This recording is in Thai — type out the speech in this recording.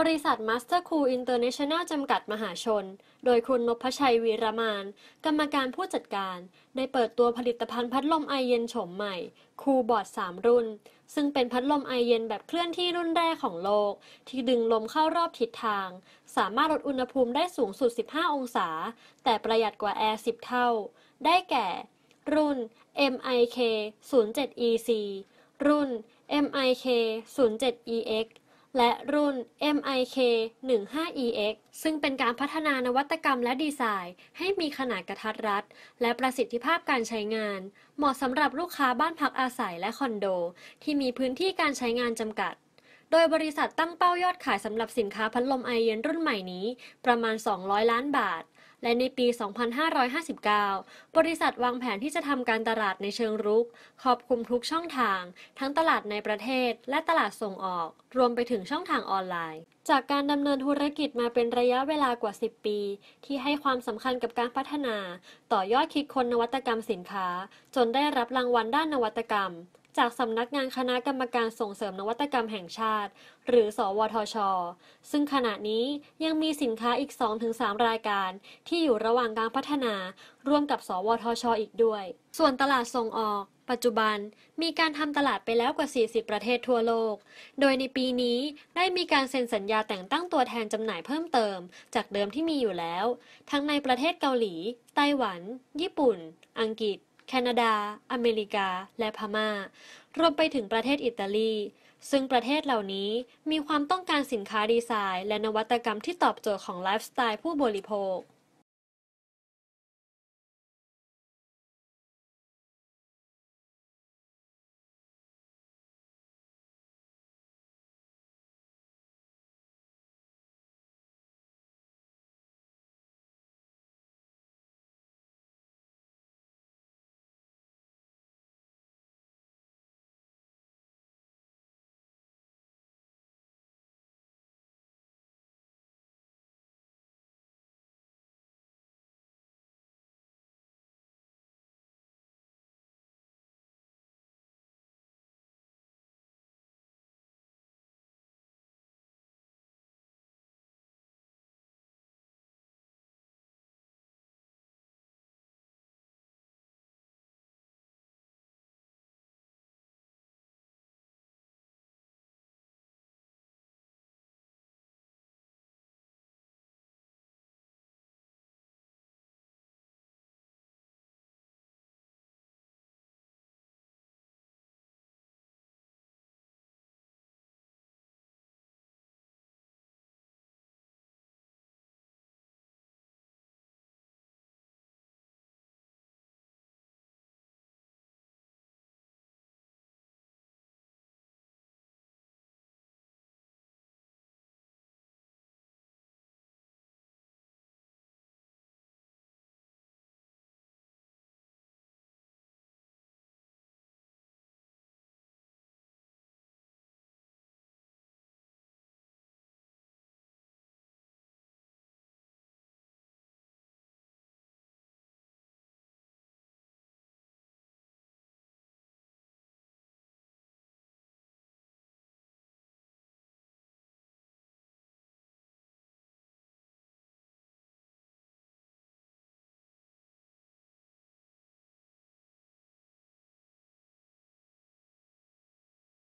บริษัทมาสเตอร์คูลอินเตอร์เนชั่นแนลจำกัดมหาชน โดยคุณนพชัยวีรมาน กรรมการผู้จัดการ ได้เปิดตัวผลิตภัณฑ์พัดลมไอเย็นโฉมใหม่ คูบอร์ด3 รุ่น ซึ่งเป็นพัดลมไอเย็นแบบเคลื่อนที่รุ่นแรกของโลกที่ดึงลมเข้ารอบทิศทาง สามารถลดอุณหภูมิได้สูงสุด 15 องศา แต่ประหยัดกว่าแอร์ 10 เท่า ได้แก่ รุ่น MIK 07EC รุ่น MIK 07EX และรุ่น MIK 15EX ซึ่งเป็นการพัฒนานวัตกรรมและดีไซน์ ให้มีขนาดกระทัดรัด และประสิทธิภาพการใช้งาน เหมาะสำหรับลูกค้าบ้านพักอาศัยและคอนโด ที่มีพื้นที่การใช้งานจำกัด โดยบริษัทตั้งเป้ายอดขายสำหรับสินค้าพัดลมไอเย็นรุ่นใหม่นี้ ประมาณ 200 ล้านบาทและในปี 2559 บริษัทวางแผนที่จะทำการตลาดในเชิงรุก ครอบคลุมทุกช่องทาง ทั้งตลาดในประเทศและตลาดส่งออก รวมไปถึงช่องทางออนไลน์ จากการดำเนินธุรกิจมาเป็นระยะเวลากว่า 10 ปี ที่ให้ความสำคัญกับการพัฒนา ต่อยอดคิดค้นนวัตกรรมสินค้า จนได้รับรางวัลด้านนวัตกรรมจากสำนักงานคณะกรรมการส่งเสริมนวัตกรรมแห่งชาติ หรือ สวทช ซึ่งขณะนี้ยังมีสินค้าอีก 2-3 รายการ ที่อยู่ระหว่างการพัฒนา ร่วมกับ สวทช อีกด้วย ส่วนตลาดส่งออก ปัจจุบันมีการทำตลาดไปแล้วกว่า 40 ประเทศทั่วโลก โดยในปีนี้ได้มีการเซ็นสัญญาแต่งตั้งตัวแทนจำหน่ายเพิ่มเติม จากเดิมที่มีอยู่แล้ว ทั้งในประเทศเกาหลี ไต้หวัน ญี่ปุ่น อังกฤษแคนาดา อเมริกา และพมา่า รวมไปถึงประเทศอิตาลี ซึ่งประเทศเหล่านี้มีความต้องการสินค้าดีไซน์และนวัตกรรมที่ตอบโจทย์ของไลฟ์สไตล์ผู้บริโภค